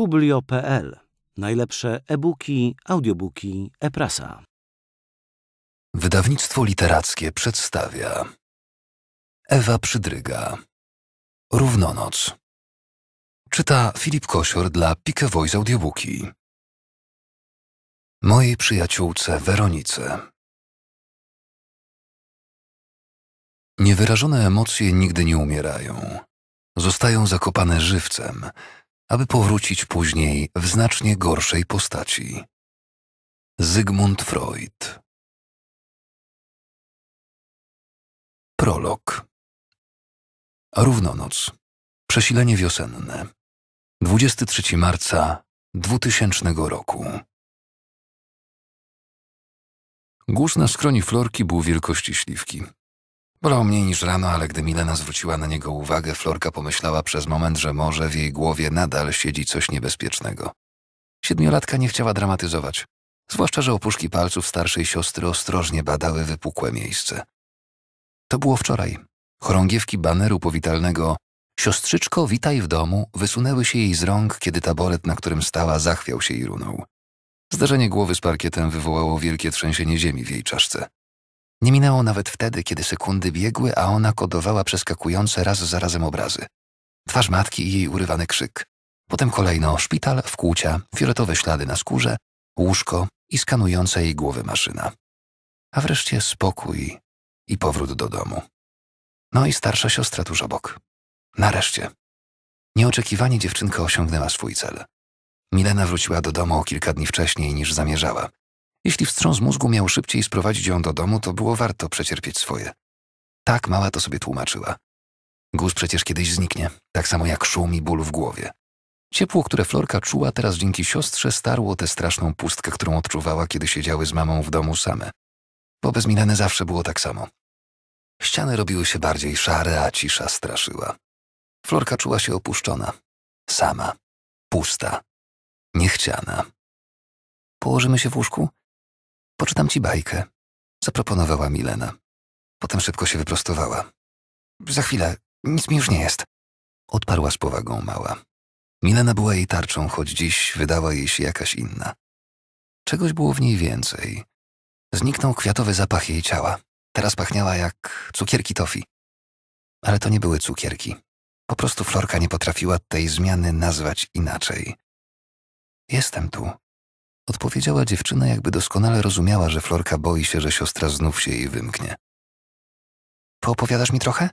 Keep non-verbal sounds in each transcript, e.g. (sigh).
Publio.pl. Najlepsze e-booki, audiobooki, e-prasa. Wydawnictwo Literackie przedstawia Ewa Przydryga Równonoc Czyta Filip Kosior dla Pike Voice Audiobooki Mojej przyjaciółce Weronice Niewyrażone emocje nigdy nie umierają. Zostają zakopane żywcem – aby powrócić później w znacznie gorszej postaci. Zygmunt Freud Prolog Równonoc Przesilenie wiosenne 23 marca 2000 roku Głos na skroni florki był wielkości śliwki. Bolało mniej niż rano, ale gdy Milena zwróciła na niego uwagę, Florka pomyślała przez moment, że może w jej głowie nadal siedzi coś niebezpiecznego. Siedmiolatka nie chciała dramatyzować, zwłaszcza że opuszki palców starszej siostry ostrożnie badały wypukłe miejsce. To było wczoraj. Chorągiewki baneru powitalnego Siostrzyczko, witaj w domu wysunęły się jej z rąk, kiedy taboret, na którym stała, zachwiał się i runął. Zdarzenie głowy z parkietem wywołało wielkie trzęsienie ziemi w jej czaszce. Nie minęło nawet wtedy, kiedy sekundy biegły, a ona kodowała przeskakujące raz za razem obrazy. Twarz matki i jej urywany krzyk. Potem kolejno szpital, wkłucia, fioletowe ślady na skórze, łóżko i skanująca jej głowy maszyna. A wreszcie spokój i powrót do domu. No i starsza siostra tuż obok. Nareszcie. Nieoczekiwanie dziewczynka osiągnęła swój cel. Milena wróciła do domu o kilka dni wcześniej niż zamierzała. Jeśli wstrząs mózgu miał szybciej sprowadzić ją do domu, to było warto przecierpieć swoje. Tak mała to sobie tłumaczyła. Guz przecież kiedyś zniknie, tak samo jak szum i ból w głowie. Ciepło, które Florka czuła teraz dzięki siostrze, starło tę straszną pustkę, którą odczuwała, kiedy siedziały z mamą w domu same. Bo bez Milany zawsze było tak samo. Ściany robiły się bardziej szare, a cisza straszyła. Florka czuła się opuszczona, sama, pusta, niechciana. Położymy się w łóżku? Poczytam ci bajkę, zaproponowała Milena. Potem szybko się wyprostowała. Za chwilę, nic mi już nie jest, odparła z powagą mała. Milena była jej tarczą, choć dziś wydała jej się jakaś inna. Czegoś było w niej więcej. Zniknął kwiatowy zapach jej ciała. Teraz pachniała jak cukierki tofi. Ale to nie były cukierki. Po prostu Florka nie potrafiła tej zmiany nazwać inaczej. Jestem tu, odpowiedziała dziewczyna, jakby doskonale rozumiała, że Florka boi się, że siostra znów się jej wymknie. Poopowiadasz mi trochę?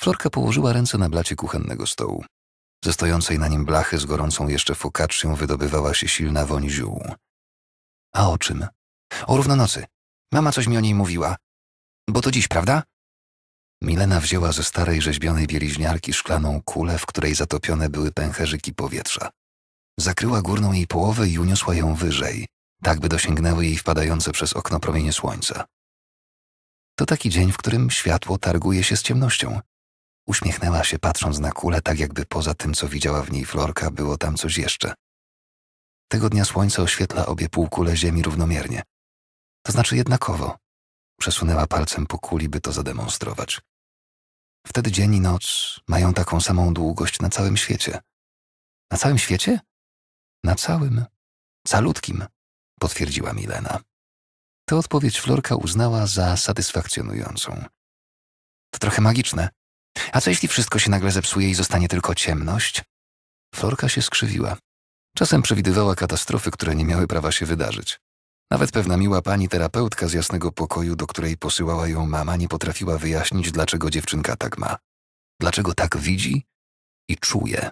Florka położyła ręce na blacie kuchennego stołu. Ze stojącej na nim blachy z gorącą jeszcze fokacją wydobywała się silna woń ziół. A o czym? O równonocy. Mama coś mi o niej mówiła. Bo to dziś, prawda? Milena wzięła ze starej rzeźbionej bieliźniarki szklaną kulę, w której zatopione były pęcherzyki powietrza. Zakryła górną jej połowę i uniosła ją wyżej, tak by dosięgnęły jej wpadające przez okno promienie słońca. To taki dzień, w którym światło targuje się z ciemnością. Uśmiechnęła się, patrząc na kulę, tak jakby poza tym, co widziała w niej Florka, było tam coś jeszcze. Tego dnia słońce oświetla obie półkule Ziemi równomiernie. To znaczy jednakowo. Przesunęła palcem po kuli, by to zademonstrować. Wtedy dzień i noc mają taką samą długość na całym świecie. Na całym świecie? Na całym. Calutkim, potwierdziła Milena. Tę odpowiedź Florka uznała za satysfakcjonującą. To trochę magiczne. A co jeśli wszystko się nagle zepsuje i zostanie tylko ciemność? Florka się skrzywiła. Czasem przewidywała katastrofy, które nie miały prawa się wydarzyć. Nawet pewna miła pani terapeutka z jasnego pokoju, do której posyłała ją mama, nie potrafiła wyjaśnić, dlaczego dziewczynka tak ma. Dlaczego tak widzi i czuje.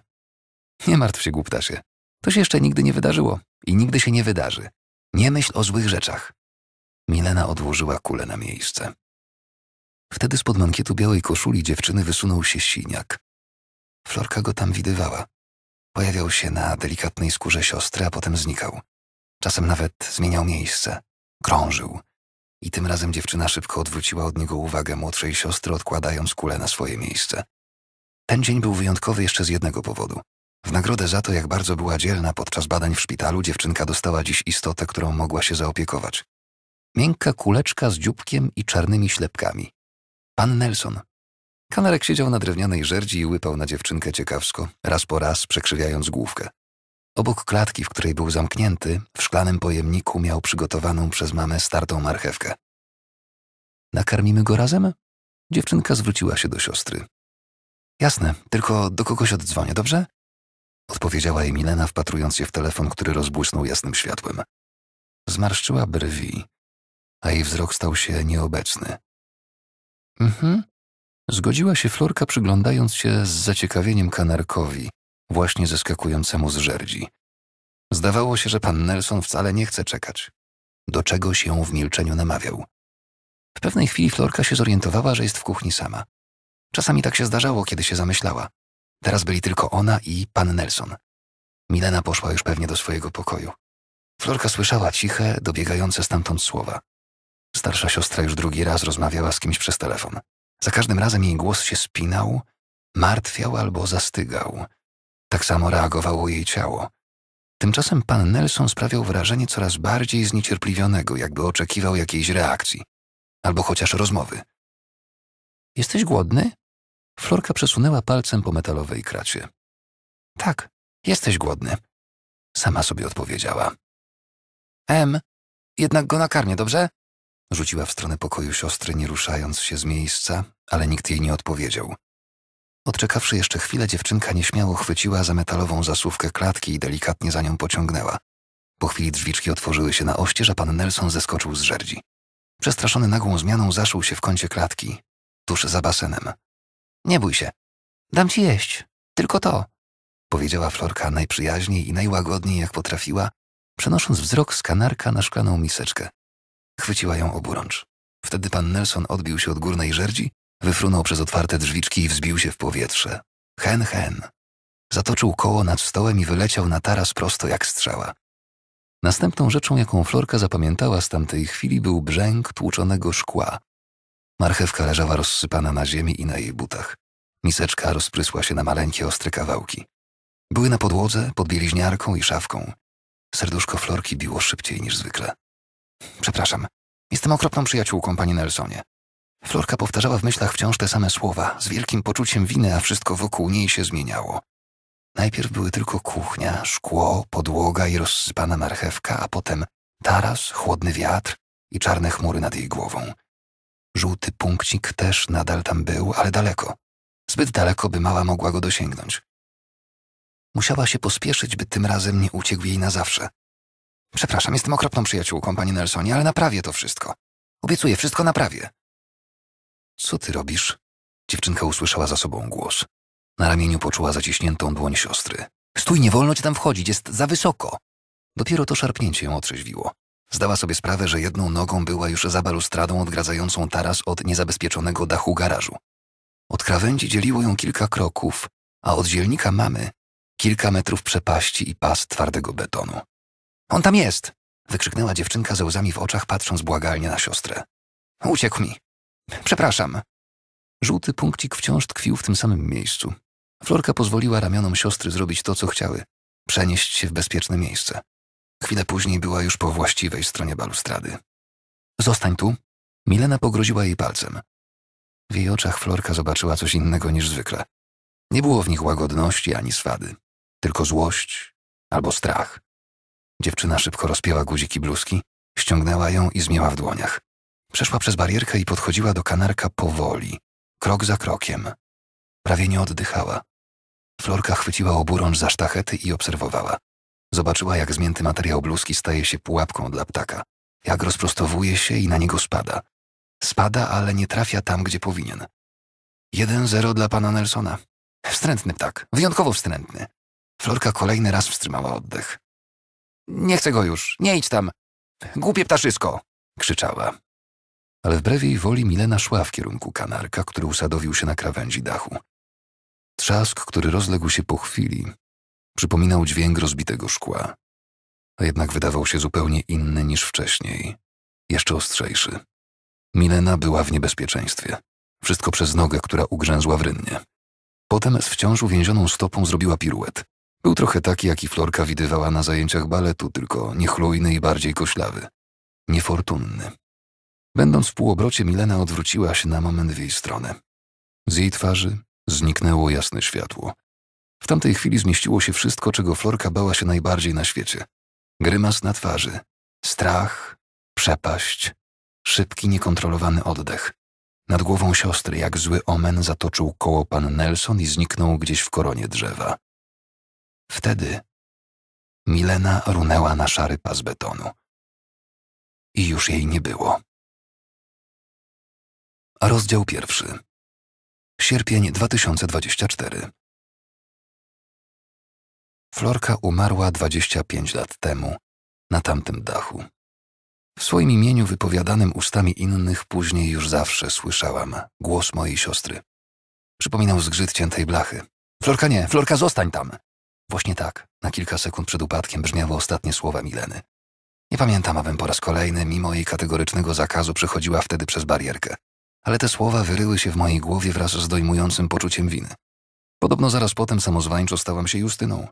Nie martw się, głuptasie. To się jeszcze nigdy nie wydarzyło i nigdy się nie wydarzy. Nie myśl o złych rzeczach. Milena odłożyła kulę na miejsce. Wtedy spod mankietu białej koszuli dziewczyny wysunął się siniak. Florka go tam widywała. Pojawiał się na delikatnej skórze siostry, a potem znikał. Czasem nawet zmieniał miejsce. Krążył. I tym razem dziewczyna szybko odwróciła od niego uwagę młodszej siostry, odkładając kulę na swoje miejsce. Ten dzień był wyjątkowy jeszcze z jednego powodu. W nagrodę za to, jak bardzo była dzielna podczas badań w szpitalu, dziewczynka dostała dziś istotę, którą mogła się zaopiekować. Miękka kuleczka z dzióbkiem i czarnymi ślepkami. Pan Nelson. Kanarek siedział na drewnianej żerdzi i łypał na dziewczynkę ciekawsko, raz po raz przekrzywiając główkę. Obok klatki, w której był zamknięty, w szklanym pojemniku miał przygotowaną przez mamę startą marchewkę. Nakarmimy go razem? Dziewczynka zwróciła się do siostry. Jasne, tylko do kogoś oddzwonię, dobrze? odpowiedziała jej Milena, wpatrując się w telefon, który rozbłysnął jasnym światłem. Zmarszczyła brwi, a jej wzrok stał się nieobecny. Mhm. Zgodziła się Florka, przyglądając się z zaciekawieniem kanarkowi, właśnie zeskakującemu z żerdzi. Zdawało się, że pan Nelson wcale nie chce czekać. Do czego się w milczeniu namawiał. W pewnej chwili Florka się zorientowała, że jest w kuchni sama. Czasami tak się zdarzało, kiedy się zamyślała. Teraz byli tylko ona i pan Nelson. Milena poszła już pewnie do swojego pokoju. Florka słyszała ciche, dobiegające stamtąd słowa. Starsza siostra już drugi raz rozmawiała z kimś przez telefon. Za każdym razem jej głos się spinał, martwiał albo zastygał. Tak samo reagowało jej ciało. Tymczasem pan Nelson sprawiał wrażenie coraz bardziej zniecierpliwionego, jakby oczekiwał jakiejś reakcji albo chociaż rozmowy. Jesteś głodny? Florka przesunęła palcem po metalowej kracie. Tak, jesteś głodny. Sama sobie odpowiedziała. Em, jednak go nakarmię, dobrze? Rzuciła w stronę pokoju siostry, nie ruszając się z miejsca, ale nikt jej nie odpowiedział. Odczekawszy jeszcze chwilę, dziewczynka nieśmiało chwyciła za metalową zasłówkę klatki i delikatnie za nią pociągnęła. Po chwili drzwiczki otworzyły się na oście, a pan Nelson zeskoczył z żerdzi. Przestraszony nagłą zmianą zaszył się w kącie klatki, tuż za basenem. Nie bój się. Dam ci jeść. Tylko to. Powiedziała Florka najprzyjaźniej i najłagodniej, jak potrafiła, przenosząc wzrok z kanarka na szklaną miseczkę. Chwyciła ją oburącz. Wtedy pan Nelson odbił się od górnej żerdzi, wyfrunął przez otwarte drzwiczki i wzbił się w powietrze. Hen, hen. Zatoczył koło nad stołem i wyleciał na taras prosto jak strzała. Następną rzeczą, jaką Florka zapamiętała z tamtej chwili, był brzęk tłuczonego szkła, Marchewka leżała rozsypana na ziemi i na jej butach. Miseczka rozprysła się na maleńkie, ostre kawałki. Były na podłodze, pod bieliźniarką i szafką. Serduszko Florki biło szybciej niż zwykle. Przepraszam, jestem okropną przyjaciółką, pani Nelsonie. Florka powtarzała w myślach wciąż te same słowa, z wielkim poczuciem winy, a wszystko wokół niej się zmieniało. Najpierw były tylko kuchnia, szkło, podłoga i rozsypana marchewka, a potem taras, chłodny wiatr i czarne chmury nad jej głową. Żółty punkcik też nadal tam był, ale daleko. Zbyt daleko, by mała mogła go dosięgnąć. Musiała się pospieszyć, by tym razem nie uciekł jej na zawsze. Przepraszam, jestem okropną przyjaciółką, pani Nelsonie, ale naprawię to wszystko. Obiecuję, wszystko naprawię. Co ty robisz? Dziewczynka usłyszała za sobą głos. Na ramieniu poczuła zaciśniętą dłoń siostry. Stój, nie wolno ci tam wchodzić, jest za wysoko. Dopiero to szarpnięcie ją otrzeźwiło. Zdała sobie sprawę, że jedną nogą była już za balustradą odgradzającą taras od niezabezpieczonego dachu garażu. Od krawędzi dzieliło ją kilka kroków, a od dzielnika mamy kilka metrów przepaści i pas twardego betonu. On tam jest! wykrzyknęła dziewczynka ze łzami w oczach, patrząc błagalnie na siostrę. Uciekł mi. Przepraszam. Żółty punkcik wciąż tkwił w tym samym miejscu. Florka pozwoliła ramionom siostry zrobić to, co chciały przenieść się w bezpieczne miejsce. Chwilę później była już po właściwej stronie balustrady. Zostań tu. Milena pogroziła jej palcem. W jej oczach Florka zobaczyła coś innego niż zwykle. Nie było w nich łagodności ani swady, tylko złość albo strach. Dziewczyna szybko rozpięła guziki bluzki, ściągnęła ją i zmięła w dłoniach. Przeszła przez barierkę i podchodziła do kanarka powoli, krok za krokiem. Prawie nie oddychała. Florka chwyciła oburącz za sztachety i obserwowała. Zobaczyła, jak zmięty materiał bluzki staje się pułapką dla ptaka, jak rozprostowuje się i na niego spada. Spada, ale nie trafia tam, gdzie powinien. 1-0 dla pana Nelsona. Wstrętny ptak, wyjątkowo wstrętny. Florka kolejny raz wstrzymała oddech. Nie chcę go już, nie idź tam. Głupie ptaszysko! krzyczała. Ale wbrew jej woli Milena szła w kierunku kanarka, który usadowił się na krawędzi dachu. Trzask, który rozległ się po chwili, Przypominał dźwięk rozbitego szkła, a jednak wydawał się zupełnie inny niż wcześniej, jeszcze ostrzejszy. Milena była w niebezpieczeństwie. Wszystko przez nogę, która ugrzęzła w rynnie. Potem z wciąż uwięzioną stopą zrobiła piruet. Był trochę taki, jaki Florka widywała na zajęciach baletu, tylko niechlujny i bardziej koślawy. Niefortunny. Będąc w półobrocie, Milena odwróciła się na moment w jej stronę. Z jej twarzy zniknęło jasne światło, w tamtej chwili zmieściło się wszystko, czego Florka bała się najbardziej na świecie. Grymas na twarzy, strach, przepaść, szybki, niekontrolowany oddech. Nad głową siostry, jak zły omen, zatoczył koło pan Nelson i zniknął gdzieś w koronie drzewa. Wtedy Milena runęła na szary pas betonu. I już jej nie było. Rozdział pierwszy. Sierpień 2024. Florka umarła 25 lat temu, na tamtym dachu. W swoim imieniu wypowiadanym ustami innych później już zawsze słyszałam głos mojej siostry. Przypominał zgrzyt ciętej blachy. Florka nie, Florka zostań tam! Właśnie tak, na kilka sekund przed upadkiem brzmiały ostatnie słowa Mileny. Nie pamiętam, abym po raz kolejny, mimo jej kategorycznego zakazu, przechodziła wtedy przez barierkę. Ale te słowa wyryły się w mojej głowie wraz z dojmującym poczuciem winy. Podobno zaraz potem samozwańczo stałam się Justyną,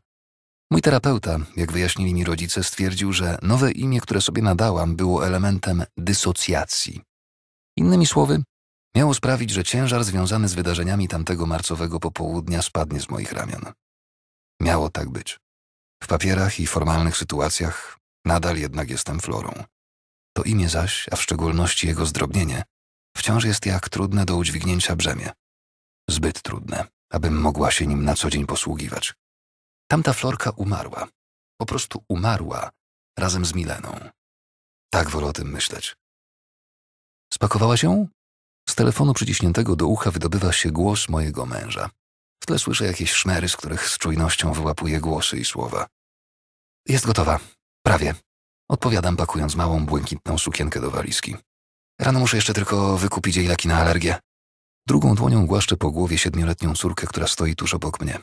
Mój terapeuta, jak wyjaśnili mi rodzice, stwierdził, że nowe imię, które sobie nadałam, było elementem dysocjacji. Innymi słowy, miało sprawić, że ciężar związany z wydarzeniami tamtego marcowego popołudnia spadnie z moich ramion. Miało tak być. W papierach i formalnych sytuacjach nadal jednak jestem florą. To imię zaś, a w szczególności jego zdrobnienie, wciąż jest jak trudne do udźwignięcia brzemię. Zbyt trudne, abym mogła się nim na co dzień posługiwać. Tamta Florka umarła. Po prostu umarła razem z Mileną. Tak wolę o tym myśleć. Spakowała ją? Z telefonu przyciśniętego do ucha wydobywa się głos mojego męża. W tle słyszę jakieś szmery, z których z czujnością wyłapuję głosy i słowa. Jest gotowa. Prawie. Odpowiadam, pakując małą, błękitną sukienkę do walizki. Rano muszę jeszcze tylko wykupić jej leki na alergię. Drugą dłonią głaszczę po głowie siedmioletnią córkę, która stoi tuż obok mnie.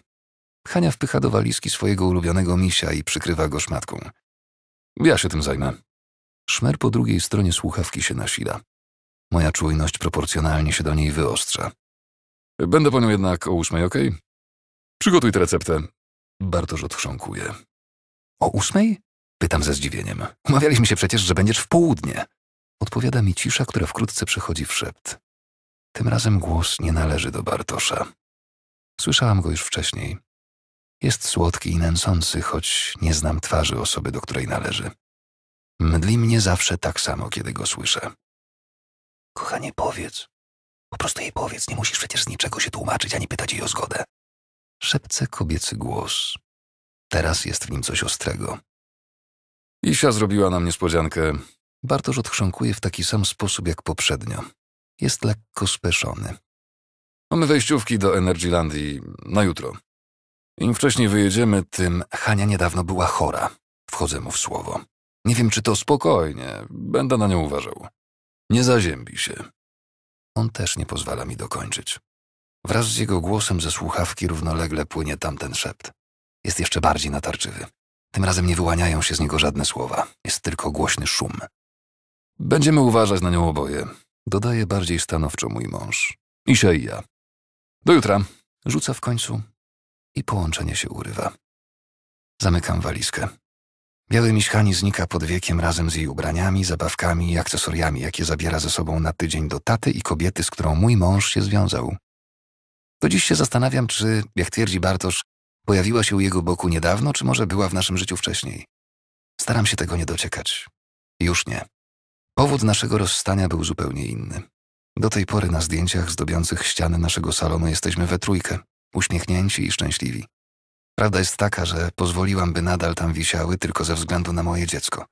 Hania wpycha do walizki swojego ulubionego misia i przykrywa go szmatką. Ja się tym zajmę. Szmer po drugiej stronie słuchawki się nasila. Moja czujność proporcjonalnie się do niej wyostrza. Będę po nią jednak o ósmej, okej? Okay? Przygotuj tę receptę. Bartosz odchrząkuje. O ósmej? Pytam ze zdziwieniem. Umawialiśmy się przecież, że będziesz w południe. Odpowiada mi cisza, która wkrótce przechodzi w szept. Tym razem głos nie należy do Bartosza. Słyszałam go już wcześniej. Jest słodki i nęcący, choć nie znam twarzy osoby, do której należy. Mdli mnie zawsze tak samo, kiedy go słyszę. Kochanie, powiedz. Po prostu jej powiedz, nie musisz przecież z niczego się tłumaczyć, ani pytać jej o zgodę. Szepce kobiecy głos. Teraz jest w nim coś ostrego. Isia zrobiła nam niespodziankę. Bartosz odchrząkuje w taki sam sposób jak poprzednio. Jest lekko speszony. Mamy wejściówki do Energylandii na jutro. Im wcześniej wyjedziemy, tym Hania niedawno była chora. Wchodzę mu w słowo. Nie wiem, czy to spokojnie. Będę na nią uważał. Nie zaziębi się. On też nie pozwala mi dokończyć. Wraz z jego głosem ze słuchawki równolegle płynie tamten szept. Jest jeszcze bardziej natarczywy. Tym razem nie wyłaniają się z niego żadne słowa. Jest tylko głośny szum. Będziemy uważać na nią oboje. Dodaje bardziej stanowczo mój mąż. Isia i ja. Do jutra. Rzuca w końcu i połączenie się urywa. Zamykam walizkę. Biały miśchani znika pod wiekiem razem z jej ubraniami, zabawkami i akcesoriami, jakie zabiera ze sobą na tydzień do taty i kobiety, z którą mój mąż się związał. Do dziś się zastanawiam, czy, jak twierdzi Bartosz, pojawiła się u jego boku niedawno, czy może była w naszym życiu wcześniej. Staram się tego nie dociekać. Już nie. Powód naszego rozstania był zupełnie inny. Do tej pory na zdjęciach zdobiących ściany naszego salonu jesteśmy we trójkę uśmiechnięci i szczęśliwi. Prawda jest taka, że pozwoliłam, by nadal tam wisiały tylko ze względu na moje dziecko.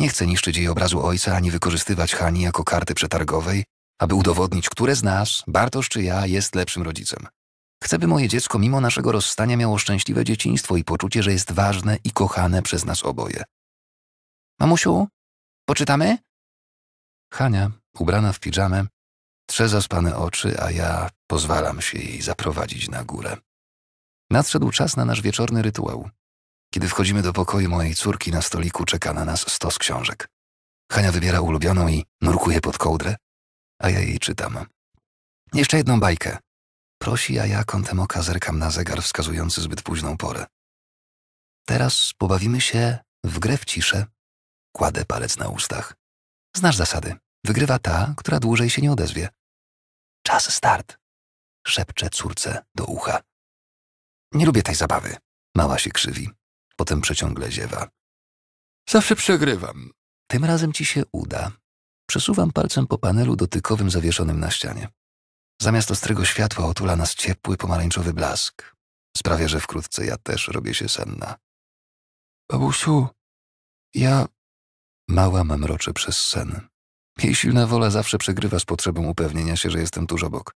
Nie chcę niszczyć jej obrazu ojca ani wykorzystywać Hani jako karty przetargowej, aby udowodnić, które z nas, Bartosz czy ja, jest lepszym rodzicem. Chcę, by moje dziecko mimo naszego rozstania miało szczęśliwe dzieciństwo i poczucie, że jest ważne i kochane przez nas oboje. Mamusiu, poczytamy? Hania, ubrana w piżamę, trze zaspane oczy, a ja pozwalam się jej zaprowadzić na górę. Nadszedł czas na nasz wieczorny rytuał. Kiedy wchodzimy do pokoju mojej córki, na stoliku czeka na nas stos książek. Hania wybiera ulubioną i nurkuje pod kołdrę, a ja jej czytam. Jeszcze jedną bajkę. Prosi, a ja kątem oka zerkam na zegar wskazujący zbyt późną porę. Teraz pobawimy się w grę w ciszę. Kładę palec na ustach. Znasz zasady. Wygrywa ta, która dłużej się nie odezwie. Czas start! Szepcze córce do ucha. Nie lubię tej zabawy. Mała się krzywi. Potem przeciągle ziewa. Zawsze przegrywam. Tym razem ci się uda. Przesuwam palcem po panelu dotykowym zawieszonym na ścianie. Zamiast ostrego światła otula nas ciepły, pomarańczowy blask. Sprawia, że wkrótce ja też robię się senna. Babusiu, ja... Mała mamroczy przez sen. Jej silna wola zawsze przegrywa z potrzebą upewnienia się, że jestem tuż obok.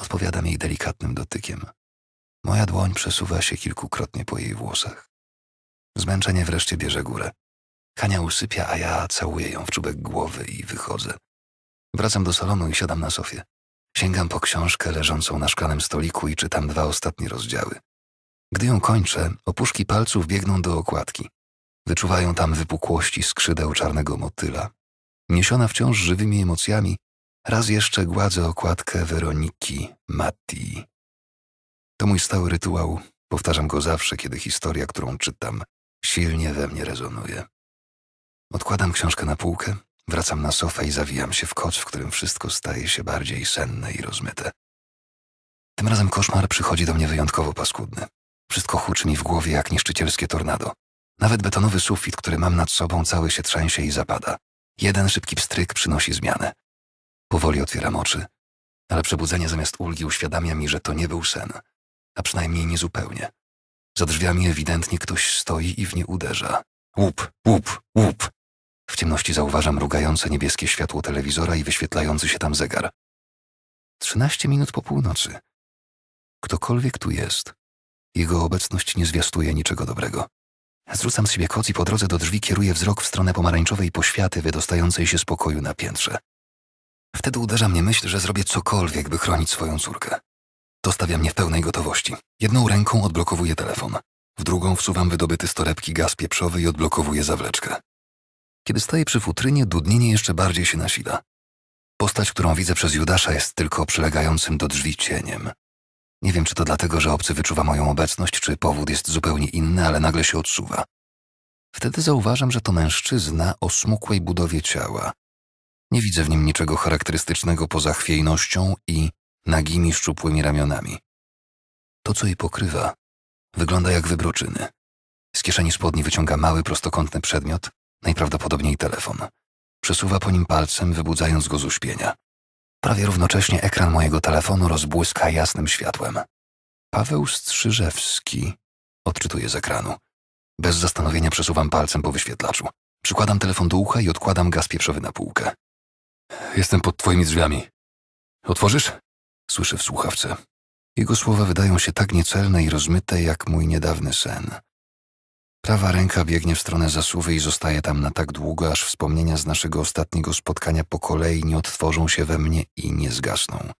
Odpowiadam jej delikatnym dotykiem. Moja dłoń przesuwa się kilkukrotnie po jej włosach. Zmęczenie wreszcie bierze górę. Kania usypia, a ja całuję ją w czubek głowy i wychodzę. Wracam do salonu i siadam na sofie. Sięgam po książkę leżącą na szklanym stoliku i czytam dwa ostatnie rozdziały. Gdy ją kończę, opuszki palców biegną do okładki. Wyczuwają tam wypukłości skrzydeł czarnego motyla, Niesiona wciąż żywymi emocjami, raz jeszcze gładzę okładkę Weroniki Matti. To mój stały rytuał, powtarzam go zawsze, kiedy historia, którą czytam, silnie we mnie rezonuje. Odkładam książkę na półkę, wracam na sofę i zawijam się w koc, w którym wszystko staje się bardziej senne i rozmyte. Tym razem koszmar przychodzi do mnie wyjątkowo paskudny. Wszystko huczy mi w głowie jak niszczycielskie tornado. Nawet betonowy sufit, który mam nad sobą, cały się trzęsie i zapada. Jeden szybki pstryk przynosi zmianę. Powoli otwieram oczy, ale przebudzenie zamiast ulgi uświadamia mi, że to nie był sen, a przynajmniej niezupełnie. Za drzwiami ewidentnie ktoś stoi i w nie uderza. Łup, łup, łup. W ciemności zauważam mrugające niebieskie światło telewizora i wyświetlający się tam zegar. Trzynaście minut po północy. Ktokolwiek tu jest, jego obecność nie zwiastuje niczego dobrego. Zrzucam z siebie koc i po drodze do drzwi kieruję wzrok w stronę pomarańczowej poświaty wydostającej się z pokoju na piętrze. Wtedy uderza mnie myśl, że zrobię cokolwiek, by chronić swoją córkę. To stawia mnie w pełnej gotowości. Jedną ręką odblokowuję telefon. W drugą wsuwam wydobyty z torebki gaz pieprzowy i odblokowuję zawleczkę. Kiedy staję przy futrynie, dudnienie jeszcze bardziej się nasila. Postać, którą widzę przez Judasza, jest tylko przylegającym do drzwi cieniem. Nie wiem, czy to dlatego, że obcy wyczuwa moją obecność, czy powód jest zupełnie inny, ale nagle się odsuwa. Wtedy zauważam, że to mężczyzna o smukłej budowie ciała. Nie widzę w nim niczego charakterystycznego poza chwiejnością i nagimi, szczupłymi ramionami. To, co jej pokrywa, wygląda jak wybroczyny. Z kieszeni spodni wyciąga mały, prostokątny przedmiot, najprawdopodobniej telefon. Przesuwa po nim palcem, wybudzając go z uśpienia. Prawie równocześnie ekran mojego telefonu rozbłyska jasnym światłem. Paweł Strzyżewski, odczytuję z ekranu. Bez zastanowienia przesuwam palcem po wyświetlaczu. Przykładam telefon do ucha i odkładam gaz pieprzowy na półkę. Jestem pod twoimi drzwiami. Otworzysz? Słyszę w słuchawce. Jego słowa wydają się tak niecelne i rozmyte jak mój niedawny sen. Prawa ręka biegnie w stronę zasuwy i zostaje tam na tak długo, aż wspomnienia z naszego ostatniego spotkania po kolei nie odtworzą się we mnie i nie zgasną.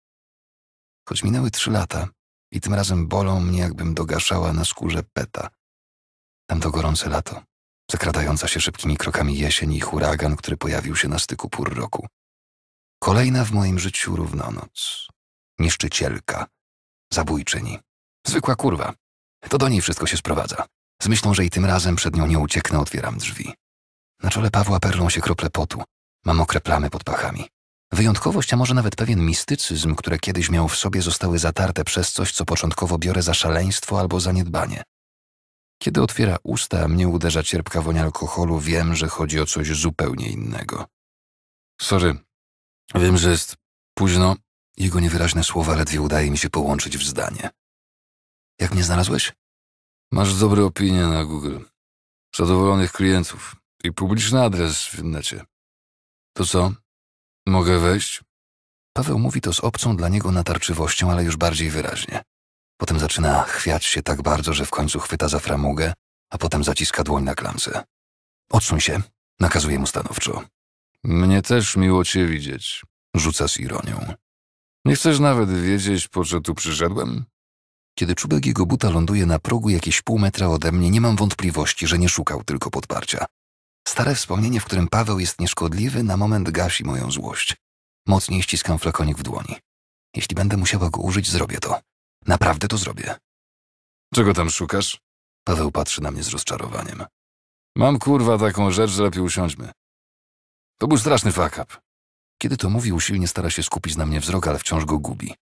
Choć minęły trzy lata i tym razem bolą mnie, jakbym dogaszała na skórze peta. Tamto gorące lato, zakradająca się szybkimi krokami jesień i huragan, który pojawił się na styku pór roku. Kolejna w moim życiu równonoc. Niszczycielka. Zabójczyni. Zwykła kurwa. To do niej wszystko się sprowadza. Z myślą, że i tym razem przed nią nie ucieknę, otwieram drzwi. Na czole Pawła perlą się krople potu. Mam mokre plamy pod pachami. Wyjątkowość, a może nawet pewien mistycyzm, które kiedyś miał w sobie, zostały zatarte przez coś, co początkowo biorę za szaleństwo albo zaniedbanie. Kiedy otwiera usta, a mnie uderza cierpka woń alkoholu, wiem, że chodzi o coś zupełnie innego. Sorry, wiem, że jest późno. Jego niewyraźne słowa ledwie udaje mi się połączyć w zdanie. Jak mnie znalazłeś? Masz dobre opinie na Google, zadowolonych klientów i publiczny adres w necie. To co? Mogę wejść? Paweł mówi to z obcą dla niego natarczywością, ale już bardziej wyraźnie. Potem zaczyna chwiać się tak bardzo, że w końcu chwyta za framugę, a potem zaciska dłoń na klamce. Odsuń się, nakazuje mu stanowczo. Mnie też miło cię widzieć, rzuca z ironią. Nie chcesz nawet wiedzieć, po co tu przyszedłem? Kiedy czubek jego buta ląduje na progu jakieś pół metra ode mnie, nie mam wątpliwości, że nie szukał tylko podparcia. Stare wspomnienie, w którym Paweł jest nieszkodliwy, na moment gasi moją złość. Mocniej ściskam flakonik w dłoni. Jeśli będę musiała go użyć, zrobię to. Naprawdę to zrobię. Czego tam szukasz? Paweł patrzy na mnie z rozczarowaniem. Mam kurwa taką rzecz, że lepiej usiądźmy. To był straszny fakap. Kiedy to mówi, usilnie stara się skupić na mnie wzrok, ale wciąż go gubi.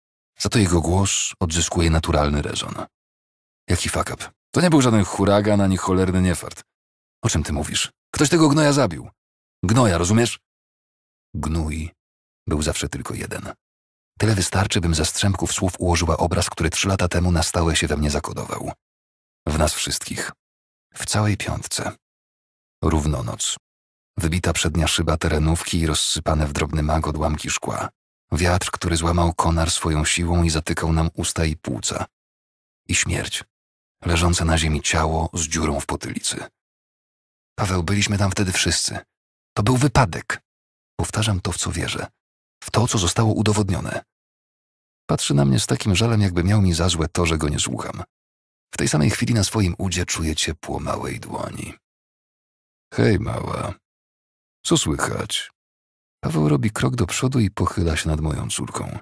Za to jego głos odzyskuje naturalny rezon. Jaki fakap? To nie był żaden huragan ani cholerny niefart. O czym ty mówisz? Ktoś tego gnoja zabił. Gnoja, rozumiesz? Gnój był zawsze tylko jeden. Tyle wystarczy, bym ze strzępków słów ułożyła obraz, który trzy lata temu na stałe się we mnie zakodował. W nas wszystkich. W całej piątce. Równonoc. Wybita przednia szyba terenówki i rozsypane w drobny mag odłamki szkła wiatr, który złamał konar swoją siłą i zatykał nam usta i płuca. I śmierć, leżące na ziemi ciało z dziurą w potylicy. Paweł, byliśmy tam wtedy wszyscy. To był wypadek. Powtarzam to, w co wierzę. W to, co zostało udowodnione. Patrzy na mnie z takim żalem, jakby miał mi za złe to, że go nie słucham. W tej samej chwili na swoim udzie czuję ciepło małej dłoni. Hej, mała. Co słychać? Paweł robi krok do przodu i pochyla się nad moją córką.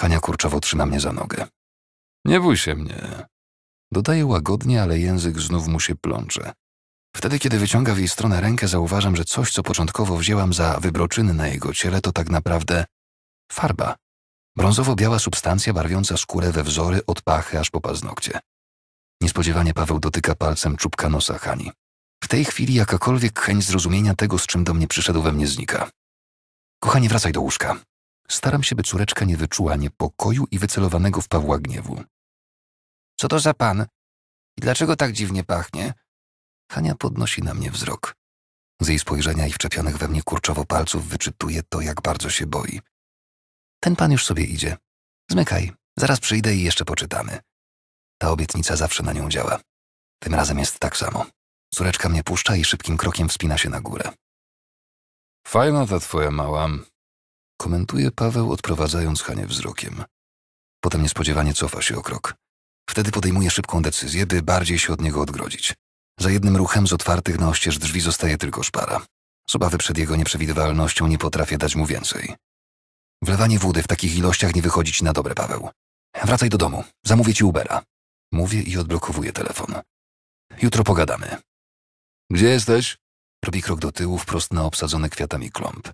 Hania kurczowo trzyma mnie za nogę. Nie bój się mnie. Dodaję łagodnie, ale język znów mu się plącze. Wtedy, kiedy wyciąga w jej stronę rękę, zauważam, że coś, co początkowo wzięłam za wybroczyny na jego ciele, to tak naprawdę farba. Brązowo-biała substancja barwiąca skórę we wzory od pachy aż po paznokcie. Niespodziewanie Paweł dotyka palcem czubka nosa Hani. W tej chwili jakakolwiek chęć zrozumienia tego, z czym do mnie przyszedł, we mnie znika. Kochanie, wracaj do łóżka. Staram się, by córeczka nie wyczuła niepokoju i wycelowanego w Pawła gniewu. Co to za pan? I dlaczego tak dziwnie pachnie? Hania podnosi na mnie wzrok. Z jej spojrzenia i wczepionych we mnie kurczowo palców wyczytuje to, jak bardzo się boi. Ten pan już sobie idzie. Zmykaj, zaraz przyjdę i jeszcze poczytamy. Ta obietnica zawsze na nią działa. Tym razem jest tak samo. Córeczka mnie puszcza i szybkim krokiem wspina się na górę. Fajna ta twoja mała, komentuje Paweł, odprowadzając Hanie wzrokiem. Potem niespodziewanie cofa się o krok. Wtedy podejmuje szybką decyzję, by bardziej się od niego odgrodzić. Za jednym ruchem z otwartych na oścież drzwi zostaje tylko szpara. Z obawy przed jego nieprzewidywalnością nie potrafię dać mu więcej. Wlewanie wody w takich ilościach nie wychodzi ci na dobre, Paweł. Wracaj do domu, zamówię ci Ubera. Mówię i odblokowuję telefon. Jutro pogadamy. Gdzie jesteś? robi krok do tyłu wprost na obsadzony kwiatami klomp.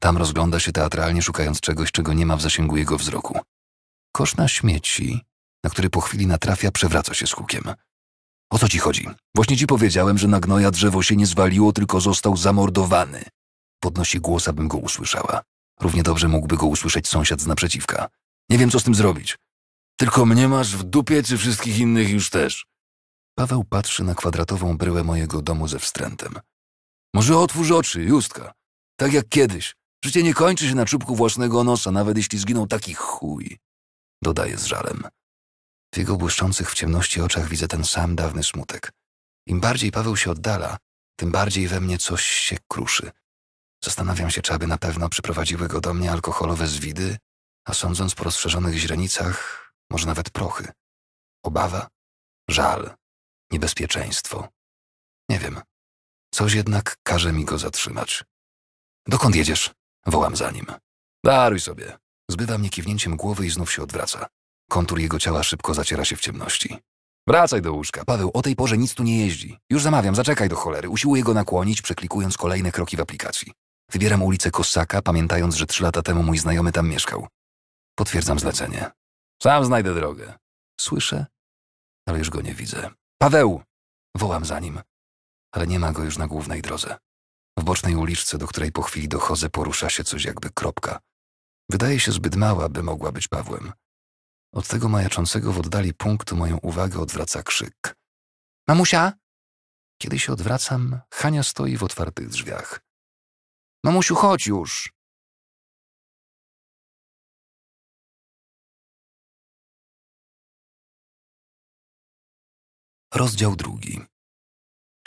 Tam rozgląda się teatralnie, szukając czegoś, czego nie ma w zasięgu jego wzroku. Kosz na śmieci, na który po chwili natrafia, przewraca się z hukiem. O co ci chodzi? Właśnie ci powiedziałem, że na gnoja drzewo się nie zwaliło, tylko został zamordowany. Podnosi głos, abym go usłyszała. Równie dobrze mógłby go usłyszeć sąsiad z naprzeciwka. Nie wiem, co z tym zrobić. Tylko mnie masz w dupie, czy wszystkich innych już też? Paweł patrzy na kwadratową bryłę mojego domu ze wstrętem. Może otwórz oczy, Justka. Tak jak kiedyś. Życie nie kończy się na czubku własnego nosa, nawet jeśli zginął taki chuj. Dodaje z żalem. W jego błyszczących w ciemności oczach widzę ten sam dawny smutek. Im bardziej Paweł się oddala, tym bardziej we mnie coś się kruszy. Zastanawiam się, czy aby na pewno przyprowadziły go do mnie alkoholowe zwidy, a sądząc po rozszerzonych źrenicach, może nawet prochy. Obawa, żal, niebezpieczeństwo. Nie wiem. Coś jednak każe mi go zatrzymać. Dokąd jedziesz? Wołam za nim. Daruj sobie. Zbywa mnie kiwnięciem głowy i znów się odwraca. Kontur jego ciała szybko zaciera się w ciemności. Wracaj do łóżka. Paweł, o tej porze nic tu nie jeździ. Już zamawiam, zaczekaj do cholery. Usiłuję go nakłonić, przeklikując kolejne kroki w aplikacji. Wybieram ulicę Kosaka, pamiętając, że trzy lata temu mój znajomy tam mieszkał. Potwierdzam zlecenie. Sam znajdę drogę. Słyszę, ale już go nie widzę. Paweł! Wołam za nim ale nie ma go już na głównej drodze. W bocznej uliczce, do której po chwili dochodzę, porusza się coś jakby kropka. Wydaje się zbyt mała, by mogła być Pawłem. Od tego majaczącego w oddali punktu moją uwagę odwraca krzyk. Mamusia! Kiedy się odwracam, Hania stoi w otwartych drzwiach. Mamusiu, chodź już! Rozdział drugi.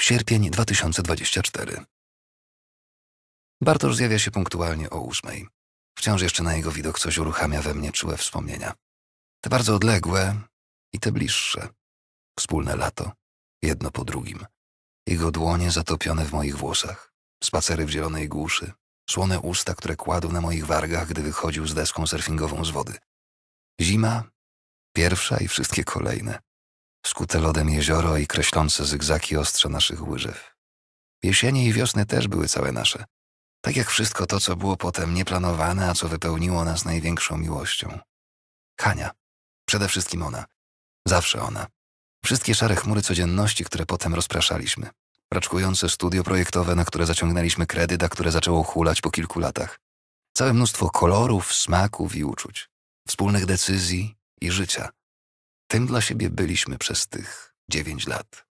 Sierpień 2024. Bartosz zjawia się punktualnie o ósmej. Wciąż jeszcze na jego widok coś uruchamia we mnie czułe wspomnienia. Te bardzo odległe i te bliższe. Wspólne lato, jedno po drugim. Jego dłonie zatopione w moich włosach, spacery w zielonej głuszy, słone usta, które kładł na moich wargach, gdy wychodził z deską surfingową z wody. Zima, pierwsza i wszystkie kolejne skute lodem jezioro i kreślące zygzaki ostrza naszych łyżew. Jesienie i wiosny też były całe nasze. Tak jak wszystko to, co było potem nieplanowane, a co wypełniło nas największą miłością. Hania. Przede wszystkim ona. Zawsze ona. Wszystkie szare chmury codzienności, które potem rozpraszaliśmy. Raczkujące studio projektowe, na które zaciągnęliśmy kredyt, a które zaczęło hulać po kilku latach. Całe mnóstwo kolorów, smaków i uczuć. Wspólnych decyzji i życia. Tym dla siebie byliśmy przez tych dziewięć lat.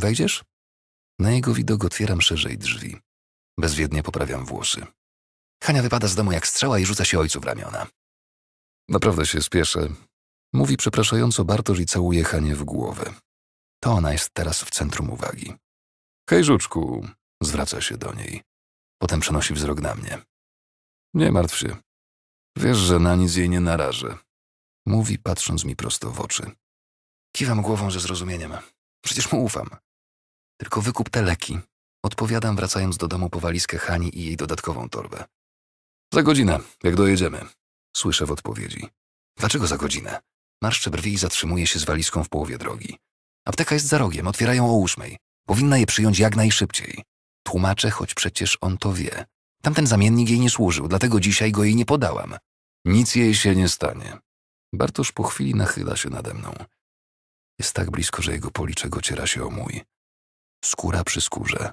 Wejdziesz? Na jego widok otwieram szerzej drzwi. Bezwiednie poprawiam włosy. Hania wypada z domu jak strzała i rzuca się ojcu w ramiona. Naprawdę się spieszę. Mówi przepraszająco Bartosz i całuje Hanie w głowę. To ona jest teraz w centrum uwagi. Hej, żuczku, zwraca się do niej. Potem przenosi wzrok na mnie. Nie martw się. Wiesz, że na nic jej nie narażę. Mówi, patrząc mi prosto w oczy. Kiwam głową ze zrozumieniem. Przecież mu ufam. Tylko wykup te leki. Odpowiadam, wracając do domu po walizkę Hani i jej dodatkową torbę. Za godzinę, jak dojedziemy. Słyszę w odpowiedzi. Dlaczego za godzinę? Marszczę brwi i zatrzymuje się z walizką w połowie drogi. Apteka jest za rogiem, otwierają o ósmej. Powinna je przyjąć jak najszybciej. Tłumaczę, choć przecież on to wie. Tamten zamiennik jej nie służył, dlatego dzisiaj go jej nie podałam. Nic jej się nie stanie. Bartosz po chwili nachyla się nade mną. Jest tak blisko, że jego policzek ociera się o mój. Skóra przy skórze.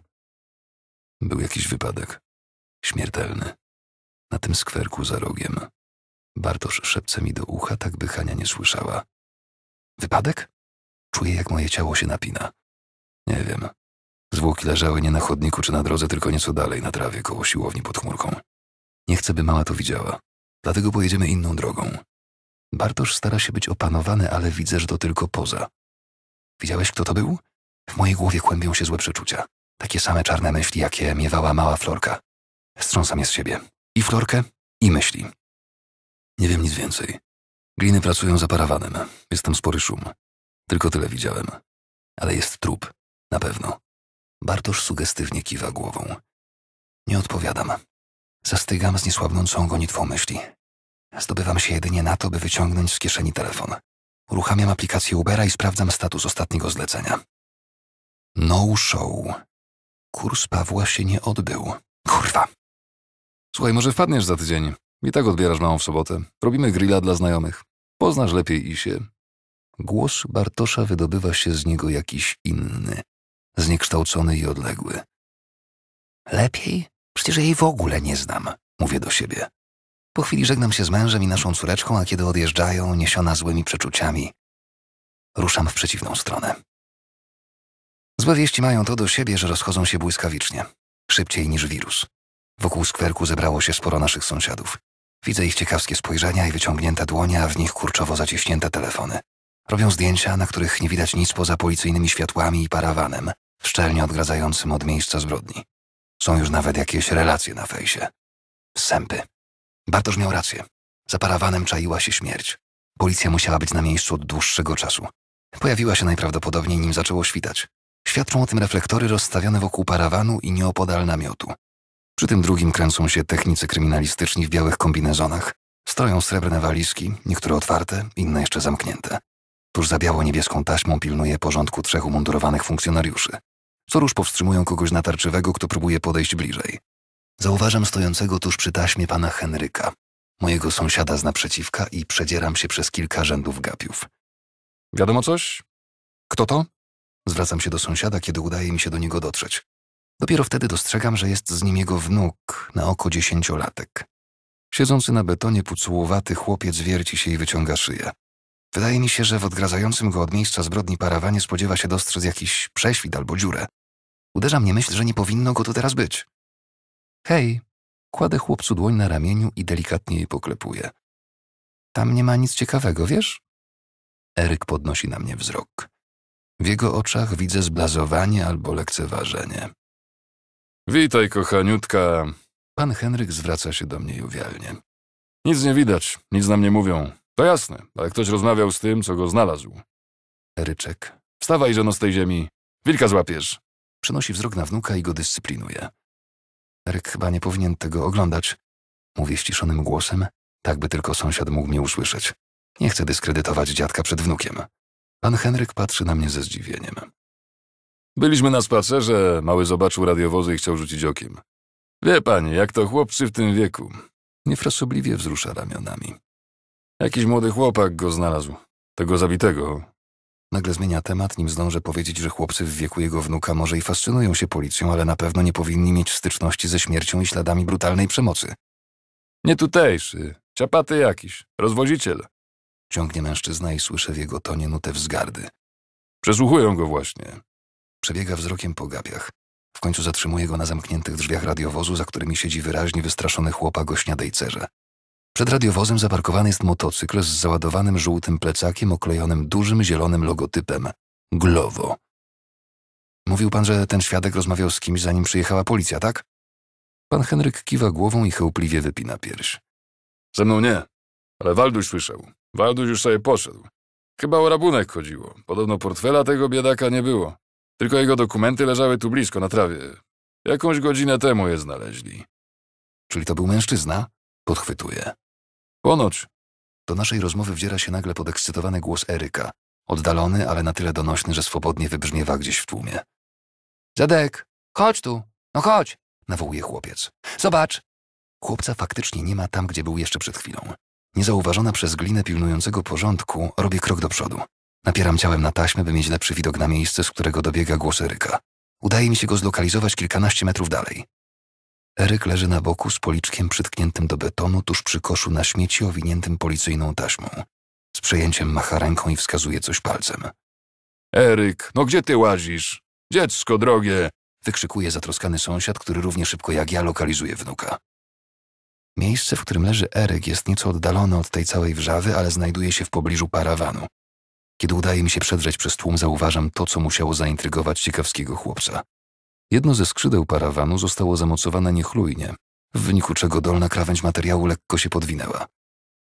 Był jakiś wypadek. Śmiertelny. Na tym skwerku za rogiem. Bartosz szepce mi do ucha, tak by Hania nie słyszała. Wypadek? Czuję, jak moje ciało się napina. Nie wiem. Zwłoki leżały nie na chodniku czy na drodze, tylko nieco dalej, na trawie, koło siłowni pod chmurką. Nie chcę, by mała to widziała. Dlatego pojedziemy inną drogą. Bartosz stara się być opanowany, ale widzę, że to tylko poza. Widziałeś, kto to był? W mojej głowie kłębią się złe przeczucia. Takie same czarne myśli, jakie miewała mała Florka. Strząsam je z siebie. I Florkę, i myśli. Nie wiem nic więcej. Gliny pracują za parawanem. Jest tam spory szum. Tylko tyle widziałem. Ale jest trup. Na pewno. Bartosz sugestywnie kiwa głową. Nie odpowiadam. Zastygam z niesłabnącą gonitwą myśli. Zdobywam się jedynie na to, by wyciągnąć z kieszeni telefon. Uruchamiam aplikację Ubera i sprawdzam status ostatniego zlecenia. No show. Kurs Pawła się nie odbył. Kurwa. Słuchaj, może wpadniesz za tydzień. I tak odbierasz małą w sobotę. Robimy grilla dla znajomych. Poznasz lepiej i się. Głos Bartosza wydobywa się z niego jakiś inny, zniekształcony i odległy. Lepiej? Przecież jej w ogóle nie znam, mówię do siebie. Po chwili żegnam się z mężem i naszą córeczką, a kiedy odjeżdżają, niesiona złymi przeczuciami, ruszam w przeciwną stronę. Złe wieści mają to do siebie, że rozchodzą się błyskawicznie, szybciej niż wirus. Wokół skwerku zebrało się sporo naszych sąsiadów. Widzę ich ciekawskie spojrzenia i wyciągnięte dłonie, a w nich kurczowo zaciśnięte telefony. Robią zdjęcia, na których nie widać nic poza policyjnymi światłami i parawanem, szczelnie odgradzającym od miejsca zbrodni. Są już nawet jakieś relacje na fejsie. Sępy. Bartosz miał rację. Za parawanem czaiła się śmierć. Policja musiała być na miejscu od dłuższego czasu. Pojawiła się najprawdopodobniej nim zaczęło świtać. Świadczą o tym reflektory rozstawione wokół parawanu i nieopodal namiotu. Przy tym drugim kręcą się technicy kryminalistyczni w białych kombinezonach. Stoją srebrne walizki, niektóre otwarte, inne jeszcze zamknięte. Tuż za biało-niebieską taśmą pilnuje porządku trzech umundurowanych funkcjonariuszy. Co rusz powstrzymują kogoś natarczywego, kto próbuje podejść bliżej. Zauważam stojącego tuż przy taśmie pana Henryka, mojego sąsiada z naprzeciwka i przedzieram się przez kilka rzędów gapiów. Wiadomo coś? Kto to? Zwracam się do sąsiada, kiedy udaje mi się do niego dotrzeć. Dopiero wtedy dostrzegam, że jest z nim jego wnuk, na oko dziesięciolatek. Siedzący na betonie pucułowaty chłopiec wierci się i wyciąga szyję. Wydaje mi się, że w odgradzającym go od miejsca zbrodni parawanie spodziewa się dostrzec jakiś prześwit albo dziurę. Uderza mnie myśl, że nie powinno go tu teraz być. Hej, kładę chłopcu dłoń na ramieniu i delikatnie jej poklepuję. Tam nie ma nic ciekawego, wiesz? Eryk podnosi na mnie wzrok. W jego oczach widzę zblazowanie albo lekceważenie. Witaj, kochaniutka. Pan Henryk zwraca się do mnie jowialnie. Nic nie widać, nic nam nie mówią. To jasne, ale ktoś rozmawiał z tym, co go znalazł. Eryczek. Wstawaj, żono z tej ziemi. Wilka złapiesz. Przenosi wzrok na wnuka i go dyscyplinuje. Henryk chyba nie powinien tego oglądać. Mówię ściszonym głosem, tak by tylko sąsiad mógł mnie usłyszeć. Nie chcę dyskredytować dziadka przed wnukiem. Pan Henryk patrzy na mnie ze zdziwieniem. Byliśmy na spacerze, mały zobaczył radiowozy i chciał rzucić okiem. Wie pani, jak to chłopcy w tym wieku. Niefrasobliwie wzrusza ramionami. Jakiś młody chłopak go znalazł. Tego zabitego. Nagle zmienia temat, nim zdążę powiedzieć, że chłopcy w wieku jego wnuka może i fascynują się policją, ale na pewno nie powinni mieć styczności ze śmiercią i śladami brutalnej przemocy. Nie tutejszy, ciapaty jakiś, rozwoziciel. Ciągnie mężczyzna i słyszę w jego tonie nutę wzgardy. Przesłuchują go właśnie. Przebiega wzrokiem po gabiach. W końcu zatrzymuje go na zamkniętych drzwiach radiowozu, za którymi siedzi wyraźnie wystraszony chłopak o cerze. Przed radiowozem zaparkowany jest motocykl z załadowanym żółtym plecakiem oklejonym dużym zielonym logotypem Glovo. Mówił pan, że ten świadek rozmawiał z kimś, zanim przyjechała policja, tak? Pan Henryk kiwa głową i chełpliwie wypina pierś. Ze mną nie, ale Walduś słyszał. Walduś już sobie poszedł. Chyba o rabunek chodziło. Podobno portfela tego biedaka nie było. Tylko jego dokumenty leżały tu blisko, na trawie. Jakąś godzinę temu je znaleźli. Czyli to był mężczyzna? Podchwytuje. Ponoć. Do naszej rozmowy wdziera się nagle podekscytowany głos Eryka. Oddalony, ale na tyle donośny, że swobodnie wybrzmiewa gdzieś w tłumie. Zadek, chodź tu. No chodź, nawołuje chłopiec. Zobacz. Chłopca faktycznie nie ma tam, gdzie był jeszcze przed chwilą. Niezauważona przez glinę pilnującego porządku, robię krok do przodu. Napieram ciałem na taśmę, by mieć lepszy widok na miejsce, z którego dobiega głos Eryka. Udaje mi się go zlokalizować kilkanaście metrów dalej. Eryk leży na boku z policzkiem przytkniętym do betonu tuż przy koszu na śmieci owiniętym policyjną taśmą. Z przejęciem macha ręką i wskazuje coś palcem. Eryk, no gdzie ty łazisz? Dziecko drogie! Wykrzykuje zatroskany sąsiad, który równie szybko jak ja lokalizuje wnuka. Miejsce, w którym leży Eryk, jest nieco oddalone od tej całej wrzawy, ale znajduje się w pobliżu parawanu. Kiedy udaje mi się przedrzeć przez tłum, zauważam to, co musiało zaintrygować ciekawskiego chłopca. Jedno ze skrzydeł parawanu zostało zamocowane niechlujnie, w wyniku czego dolna krawędź materiału lekko się podwinęła.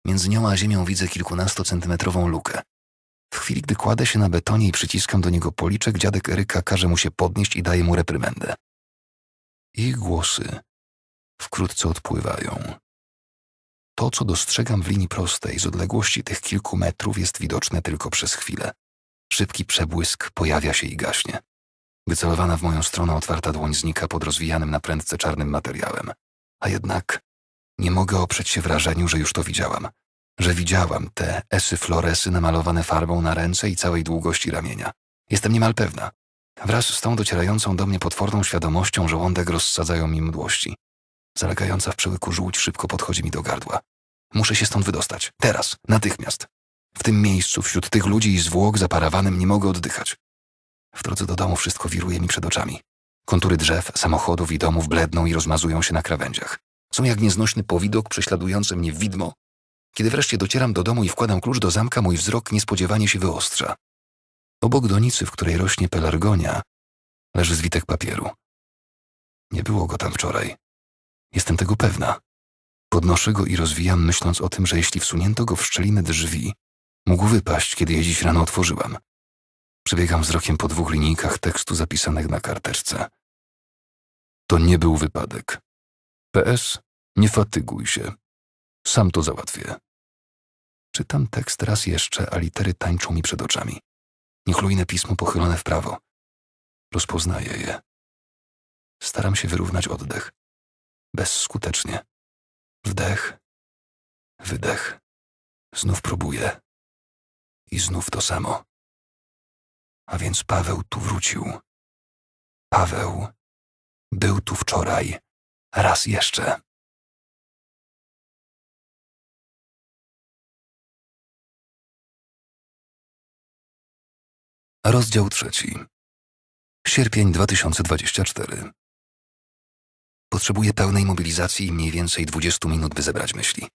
Między nią a ziemią widzę kilkunastocentymetrową lukę. W chwili, gdy kładę się na betonie i przyciskam do niego policzek, dziadek Eryka każe mu się podnieść i daje mu reprymendę. Ich głosy wkrótce odpływają. To, co dostrzegam w linii prostej z odległości tych kilku metrów, jest widoczne tylko przez chwilę. Szybki przebłysk pojawia się i gaśnie. Wycelowana w moją stronę otwarta dłoń znika pod rozwijanym na prędce czarnym materiałem. A jednak nie mogę oprzeć się wrażeniu, że już to widziałam. Że widziałam te esy floresy namalowane farbą na ręce i całej długości ramienia. Jestem niemal pewna. Wraz z tą docierającą do mnie potworną świadomością żołądek rozsadzają mi mdłości. Zalegająca w przełyku żółć szybko podchodzi mi do gardła. Muszę się stąd wydostać. Teraz. Natychmiast. W tym miejscu, wśród tych ludzi i zwłok zaparawanym nie mogę oddychać. W drodze do domu wszystko wiruje mi przed oczami. Kontury drzew, samochodów i domów bledną i rozmazują się na krawędziach. Są jak nieznośny powidok prześladujący mnie widmo. Kiedy wreszcie docieram do domu i wkładam klucz do zamka, mój wzrok niespodziewanie się wyostrza. Obok donicy, w której rośnie pelargonia, leży zwitek papieru. Nie było go tam wczoraj. Jestem tego pewna. Podnoszę go i rozwijam, myśląc o tym, że jeśli wsunięto go w szczelinę drzwi, mógł wypaść, kiedy je dziś rano otworzyłam. Przebiegam wzrokiem po dwóch linijkach tekstu zapisanych na karteczce. To nie był wypadek. PS, nie fatyguj się. Sam to załatwię. Czytam tekst raz jeszcze, a litery tańczą mi przed oczami. Niechlujne pismo pochylone w prawo. Rozpoznaję je. Staram się wyrównać oddech. Bezskutecznie. Wdech. Wydech. Znów próbuję. I znów to samo. A więc Paweł tu wrócił. Paweł był tu wczoraj, raz jeszcze. Rozdział trzeci. Sierpień 2024. Potrzebuję pełnej mobilizacji i mniej więcej 20 minut, by zebrać myśli.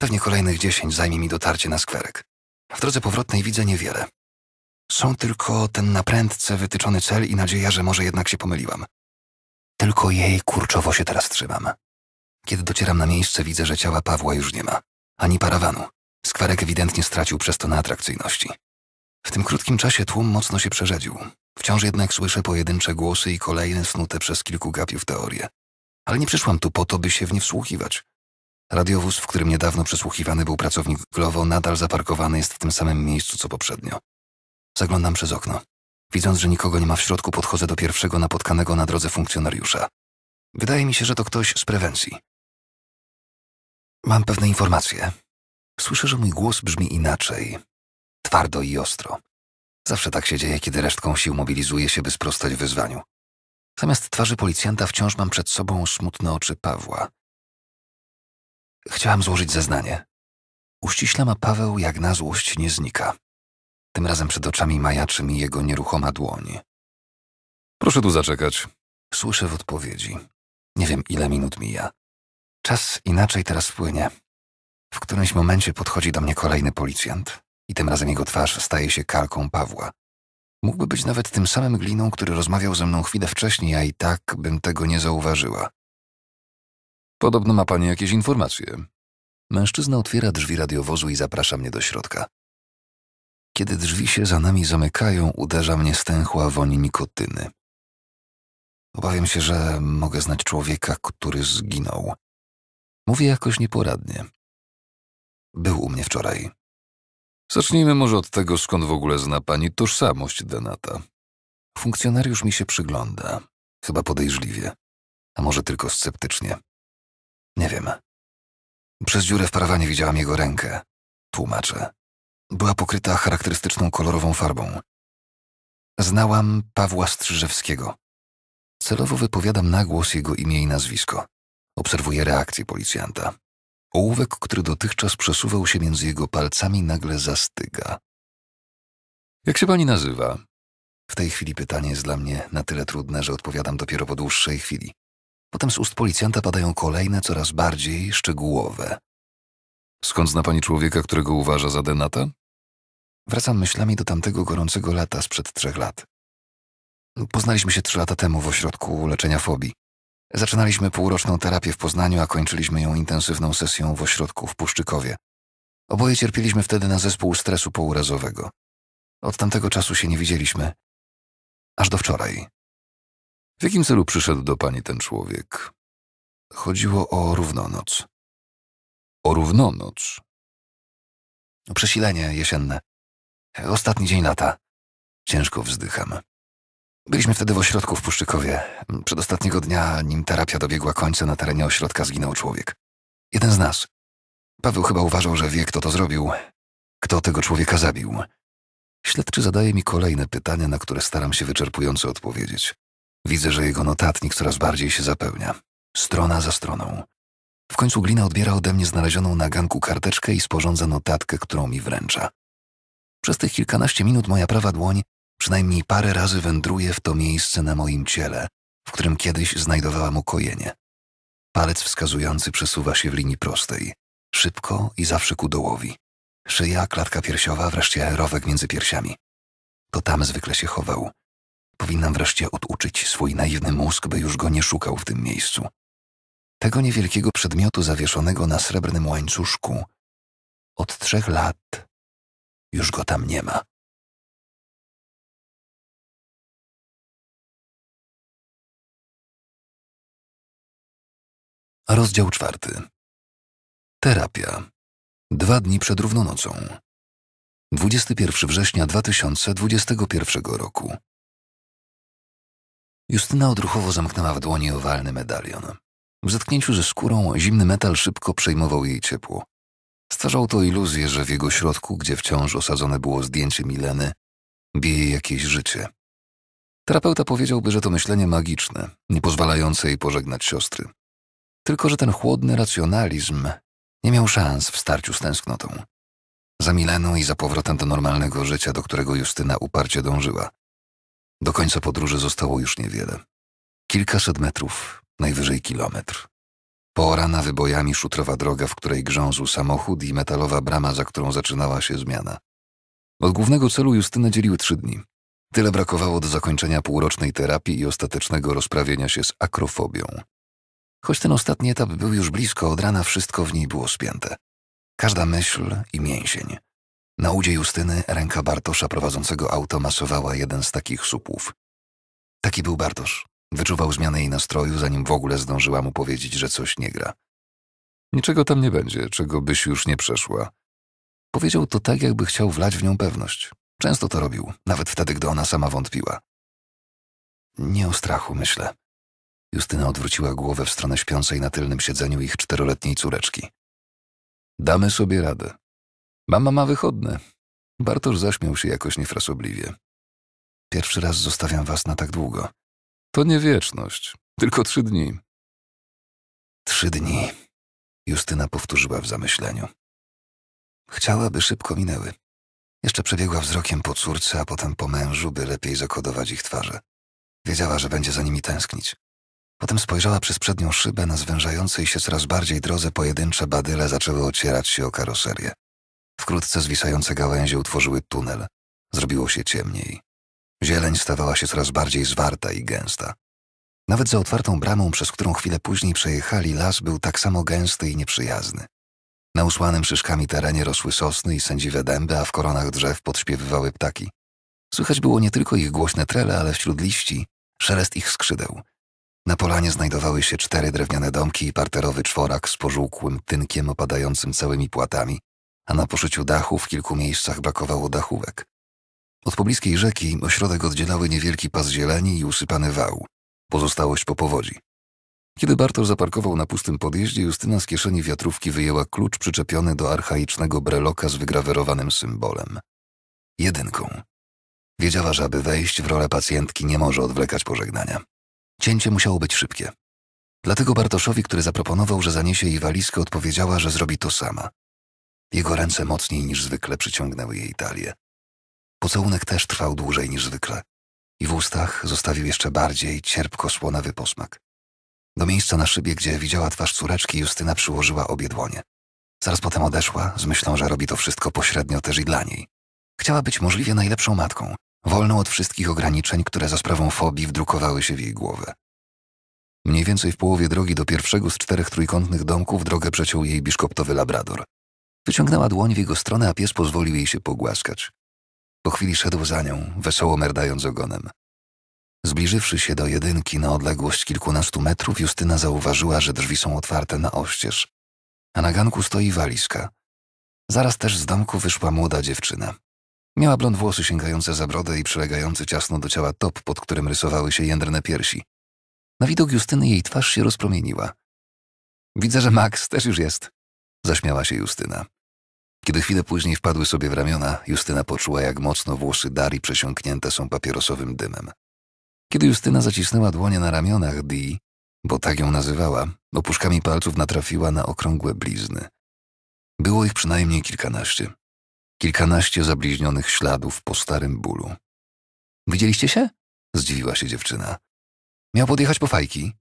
Pewnie kolejnych 10 zajmie mi dotarcie na skwerek. W drodze powrotnej widzę niewiele. Są tylko ten naprędce wytyczony cel i nadzieja, że może jednak się pomyliłam. Tylko jej kurczowo się teraz trzymam. Kiedy docieram na miejsce, widzę, że ciała Pawła już nie ma. Ani parawanu. Skwarek ewidentnie stracił przez to na atrakcyjności. W tym krótkim czasie tłum mocno się przerzedził. Wciąż jednak słyszę pojedyncze głosy i kolejne snute przez kilku gapiów teorie. Ale nie przyszłam tu po to, by się w nie wsłuchiwać. Radiowóz, w którym niedawno przesłuchiwany był pracownik Glowo, nadal zaparkowany jest w tym samym miejscu co poprzednio. Zaglądam przez okno. Widząc, że nikogo nie ma w środku, podchodzę do pierwszego napotkanego na drodze funkcjonariusza. Wydaje mi się, że to ktoś z prewencji. Mam pewne informacje. Słyszę, że mój głos brzmi inaczej. Twardo i ostro. Zawsze tak się dzieje, kiedy resztką sił mobilizuje się, by sprostać wyzwaniu. Zamiast twarzy policjanta wciąż mam przed sobą smutne oczy Pawła. Chciałam złożyć zeznanie. Uściślama Paweł jak na złość nie znika. Tym razem przed oczami majaczy mi jego nieruchoma dłoń. Proszę tu zaczekać. Słyszę w odpowiedzi. Nie wiem, ile minut mija. Czas inaczej teraz płynie. W którymś momencie podchodzi do mnie kolejny policjant i tym razem jego twarz staje się kalką Pawła. Mógłby być nawet tym samym gliną, który rozmawiał ze mną chwilę wcześniej, a i tak bym tego nie zauważyła. Podobno ma pani jakieś informacje. Mężczyzna otwiera drzwi radiowozu i zaprasza mnie do środka. Kiedy drzwi się za nami zamykają, uderza mnie stęchła woń nikotyny. Obawiam się, że mogę znać człowieka, który zginął. Mówię jakoś nieporadnie. Był u mnie wczoraj. Zacznijmy może od tego, skąd w ogóle zna pani tożsamość Denata. Funkcjonariusz mi się przygląda, chyba podejrzliwie, a może tylko sceptycznie. Nie wiem. Przez dziurę w parawanie widziałam jego rękę. Tłumaczę była pokryta charakterystyczną kolorową farbą. Znałam Pawła Strzyżewskiego. Celowo wypowiadam na głos jego imię i nazwisko. Obserwuję reakcję policjanta. Ołówek, który dotychczas przesuwał się między jego palcami, nagle zastyga. Jak się pani nazywa? W tej chwili pytanie jest dla mnie na tyle trudne, że odpowiadam dopiero po dłuższej chwili. Potem z ust policjanta padają kolejne, coraz bardziej szczegółowe. Skąd zna pani człowieka, którego uważa za Denata? Wracam myślami do tamtego gorącego lata sprzed trzech lat. Poznaliśmy się trzy lata temu w ośrodku leczenia fobii. Zaczynaliśmy półroczną terapię w Poznaniu, a kończyliśmy ją intensywną sesją w ośrodku w Puszczykowie. Oboje cierpieliśmy wtedy na zespół stresu pourazowego. Od tamtego czasu się nie widzieliśmy. Aż do wczoraj. W jakim celu przyszedł do pani ten człowiek? Chodziło o równonoc o równonoc. Przesilenie jesienne. Ostatni dzień lata. Ciężko wzdycham. Byliśmy wtedy w ośrodku w Puszczykowie. Przedostatniego dnia, nim terapia dobiegła końca, na terenie ośrodka zginął człowiek. Jeden z nas. Paweł chyba uważał, że wie, kto to zrobił, kto tego człowieka zabił. Śledczy zadaje mi kolejne pytania, na które staram się wyczerpująco odpowiedzieć. Widzę, że jego notatnik coraz bardziej się zapełnia. Strona za stroną. W końcu Glina odbiera ode mnie znalezioną na ganku karteczkę i sporządza notatkę, którą mi wręcza. Przez tych kilkanaście minut moja prawa dłoń przynajmniej parę razy wędruje w to miejsce na moim ciele, w którym kiedyś znajdowałam ukojenie. Palec wskazujący przesuwa się w linii prostej, szybko i zawsze ku dołowi. Szyja, klatka piersiowa, wreszcie rowek między piersiami. To tam zwykle się chował. Powinnam wreszcie oduczyć swój naiwny mózg, by już go nie szukał w tym miejscu tego niewielkiego przedmiotu zawieszonego na srebrnym łańcuszku. Od trzech lat już go tam nie ma. Rozdział czwarty. Terapia. Dwa dni przed równonocą. 21 września 2021 roku. Justyna odruchowo zamknęła w dłoni owalny medalion. W zetknięciu ze skórą zimny metal szybko przejmował jej ciepło. Starzał to iluzję, że w jego środku, gdzie wciąż osadzone było zdjęcie Mileny, bije jakieś życie. Terapeuta powiedziałby, że to myślenie magiczne, nie pozwalające jej pożegnać siostry. Tylko, że ten chłodny racjonalizm nie miał szans w starciu z tęsknotą. Za Mileną i za powrotem do normalnego życia, do którego Justyna uparcie dążyła. Do końca podróży zostało już niewiele. Kilkaset metrów, najwyżej kilometr. Poorana wybojami szutrowa droga, w której grzązł samochód i metalowa brama, za którą zaczynała się zmiana. Od głównego celu Justyny dzieliły trzy dni. Tyle brakowało do zakończenia półrocznej terapii i ostatecznego rozprawienia się z akrofobią. Choć ten ostatni etap był już blisko, od rana wszystko w niej było spięte. Każda myśl i mięsień. Na udzie Justyny ręka Bartosza prowadzącego auto masowała jeden z takich słupów. Taki był Bartosz, Wyczuwał zmianę jej nastroju, zanim w ogóle zdążyła mu powiedzieć, że coś nie gra. Niczego tam nie będzie, czego byś już nie przeszła. Powiedział to tak, jakby chciał wlać w nią pewność. Często to robił, nawet wtedy, gdy ona sama wątpiła. Nie o strachu, myślę. Justyna odwróciła głowę w stronę śpiącej na tylnym siedzeniu ich czteroletniej córeczki. Damy sobie radę. Mama ma wychodne. Bartosz zaśmiał się jakoś niefrasobliwie. Pierwszy raz zostawiam was na tak długo. To nie wieczność, tylko trzy dni. Trzy dni, Justyna powtórzyła w zamyśleniu. Chciałaby szybko minęły. Jeszcze przebiegła wzrokiem po córce, a potem po mężu, by lepiej zakodować ich twarze. Wiedziała, że będzie za nimi tęsknić. Potem spojrzała przez przednią szybę na zwężającej się coraz bardziej drodze pojedyncze badyle zaczęły ocierać się o karoserię. Wkrótce zwisające gałęzie utworzyły tunel. Zrobiło się ciemniej. Zieleń stawała się coraz bardziej zwarta i gęsta. Nawet za otwartą bramą, przez którą chwilę później przejechali, las był tak samo gęsty i nieprzyjazny. Na usłanym szyszkami terenie rosły sosny i sędziwe dęby, a w koronach drzew podśpiewywały ptaki. Słychać było nie tylko ich głośne trele, ale wśród liści szelest ich skrzydeł. Na polanie znajdowały się cztery drewniane domki i parterowy czworak z pożółkłym tynkiem opadającym całymi płatami, a na poszyciu dachu w kilku miejscach brakowało dachówek. Od pobliskiej rzeki ośrodek oddzielały niewielki pas zieleni i usypany wał, pozostałość po powodzi. Kiedy Bartosz zaparkował na pustym podjeździe, Justyna z kieszeni wiatrówki wyjęła klucz przyczepiony do archaicznego breloka z wygrawerowanym symbolem. Jedynką. Wiedziała, że aby wejść w rolę pacjentki nie może odwlekać pożegnania. Cięcie musiało być szybkie. Dlatego Bartoszowi, który zaproponował, że zaniesie jej walizkę, odpowiedziała, że zrobi to sama. Jego ręce mocniej niż zwykle przyciągnęły jej talię. Pocałunek też trwał dłużej niż zwykle i w ustach zostawił jeszcze bardziej cierpko słonawy posmak. Do miejsca na szybie, gdzie widziała twarz córeczki, Justyna przyłożyła obie dłonie. Zaraz potem odeszła, z myślą, że robi to wszystko pośrednio też i dla niej. Chciała być możliwie najlepszą matką, wolną od wszystkich ograniczeń, które za sprawą fobii wdrukowały się w jej głowę. Mniej więcej w połowie drogi do pierwszego z czterech trójkątnych domków drogę przeciął jej biszkoptowy labrador. Wyciągnęła dłoń w jego stronę, a pies pozwolił jej się pogłaskać. Po chwili szedł za nią, wesoło merdając ogonem. Zbliżywszy się do jedynki na odległość kilkunastu metrów, Justyna zauważyła, że drzwi są otwarte na oścież, a na ganku stoi walizka. Zaraz też z domku wyszła młoda dziewczyna. Miała blond włosy sięgające za brodę i przylegający ciasno do ciała top, pod którym rysowały się jędrne piersi. Na widok Justyny jej twarz się rozpromieniła. Widzę, że Max też już jest, zaśmiała się Justyna. Kiedy chwilę później wpadły sobie w ramiona, Justyna poczuła, jak mocno włosy Dari przesiąknięte są papierosowym dymem. Kiedy Justyna zacisnęła dłonie na ramionach Di, bo tak ją nazywała, opuszkami palców natrafiła na okrągłe blizny. Było ich przynajmniej kilkanaście. Kilkanaście zabliźnionych śladów po starym bólu. Widzieliście się? Zdziwiła się dziewczyna. Miał podjechać po fajki.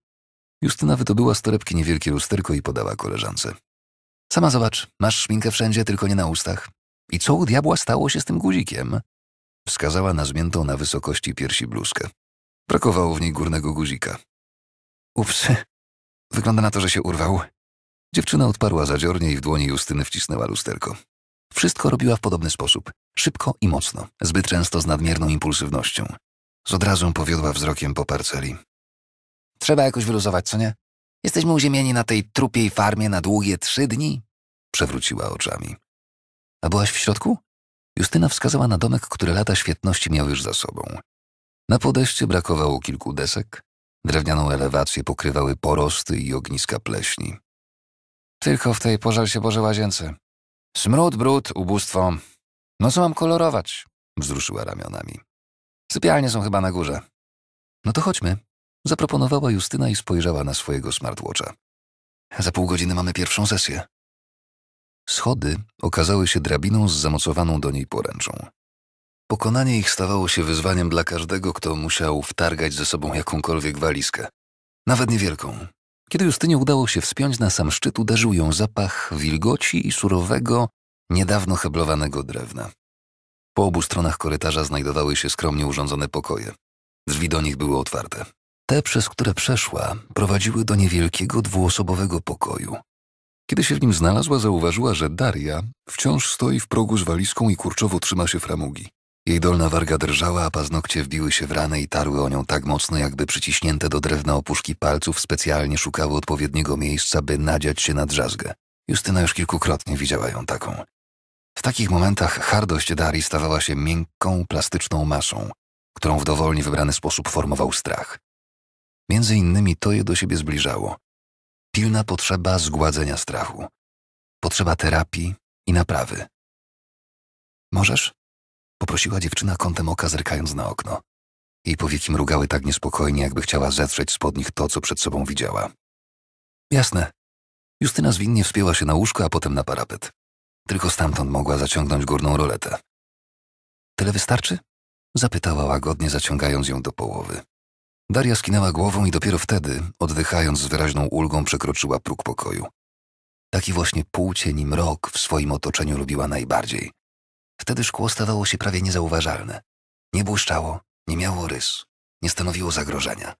Justyna wydobyła z torebki niewielkie lusterko i podała koleżance. Sama zobacz, masz szminkę wszędzie, tylko nie na ustach. I co u diabła stało się z tym guzikiem? Wskazała na zmiętą na wysokości piersi bluzkę. Brakowało w niej górnego guzika. Ups, (laughs) wygląda na to, że się urwał. Dziewczyna odparła zadziornie i w dłoni Justyny wcisnęła lusterko. Wszystko robiła w podobny sposób. Szybko i mocno, zbyt często z nadmierną impulsywnością. Z odrazą powiodła wzrokiem po parceli. Trzeba jakoś wyluzować, co nie? Jesteśmy uziemieni na tej trupiej farmie na długie trzy dni? Przewróciła oczami. A byłaś w środku? Justyna wskazała na domek, który lata świetności miał już za sobą. Na podejście brakowało kilku desek, drewnianą elewację pokrywały porosty i ogniska pleśni. Tylko w tej pożar się Boże łazience. Smród, brud, ubóstwo. No co mam kolorować? Wzruszyła ramionami. Sypialnie są chyba na górze. No to chodźmy, Zaproponowała Justyna i spojrzała na swojego smartwatcha. Za pół godziny mamy pierwszą sesję. Schody okazały się drabiną z zamocowaną do niej poręczą. Pokonanie ich stawało się wyzwaniem dla każdego, kto musiał wtargać ze sobą jakąkolwiek walizkę. Nawet niewielką. Kiedy Justynie udało się wspiąć na sam szczyt, uderzył ją zapach wilgoci i surowego, niedawno heblowanego drewna. Po obu stronach korytarza znajdowały się skromnie urządzone pokoje. Drzwi do nich były otwarte. Te, przez które przeszła, prowadziły do niewielkiego dwuosobowego pokoju. Kiedy się w nim znalazła, zauważyła, że Daria wciąż stoi w progu z walizką i kurczowo trzyma się framugi. Jej dolna warga drżała, a paznokcie wbiły się w ranę i tarły o nią tak mocno, jakby przyciśnięte do drewna opuszki palców specjalnie szukały odpowiedniego miejsca, by nadziać się na drzazgę. Justyna już kilkukrotnie widziała ją taką. W takich momentach hardość Darii stawała się miękką, plastyczną masą, którą w dowolnie wybrany sposób formował strach. Między innymi to je do siebie zbliżało. Pilna potrzeba zgładzenia strachu. Potrzeba terapii i naprawy. Możesz? Poprosiła dziewczyna kątem oka, zerkając na okno. Jej powieki mrugały tak niespokojnie, jakby chciała zetrzeć spod nich to, co przed sobą widziała. Jasne. Justyna zwinnie wspięła się na łóżko, a potem na parapet. Tylko stamtąd mogła zaciągnąć górną roletę. Tyle wystarczy? Zapytała łagodnie, zaciągając ją do połowy. Daria skinęła głową i dopiero wtedy, oddychając z wyraźną ulgą, przekroczyła próg pokoju. Taki właśnie półcień i mrok w swoim otoczeniu lubiła najbardziej. Wtedy szkło stawało się prawie niezauważalne. Nie błyszczało, nie miało rys, nie stanowiło zagrożenia.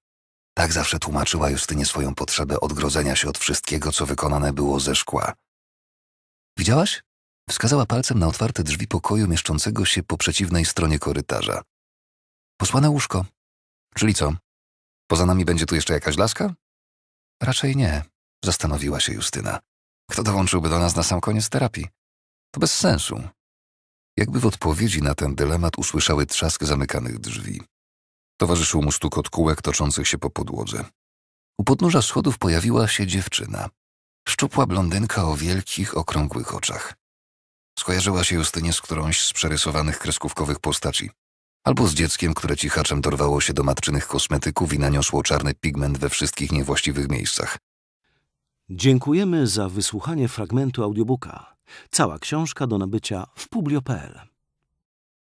Tak zawsze tłumaczyła Justynie swoją potrzebę odgrodzenia się od wszystkiego, co wykonane było ze szkła. Widziałaś? Wskazała palcem na otwarte drzwi pokoju mieszczącego się po przeciwnej stronie korytarza. Posłane łóżko. Czyli co? Poza nami będzie tu jeszcze jakaś laska? Raczej nie, zastanowiła się Justyna. Kto dołączyłby do nas na sam koniec terapii? To bez sensu. Jakby w odpowiedzi na ten dylemat usłyszały trzask zamykanych drzwi. Towarzyszył mu stukot kółek toczących się po podłodze. U podnóża schodów pojawiła się dziewczyna. Szczupła blondynka o wielkich, okrągłych oczach. Skojarzyła się Justynie z którąś z przerysowanych kreskówkowych postaci albo z dzieckiem, które cichaczem dorwało się do matczynych kosmetyków i naniosło czarny pigment we wszystkich niewłaściwych miejscach. Dziękujemy za wysłuchanie fragmentu audiobooka. Cała książka do nabycia w publio.pl.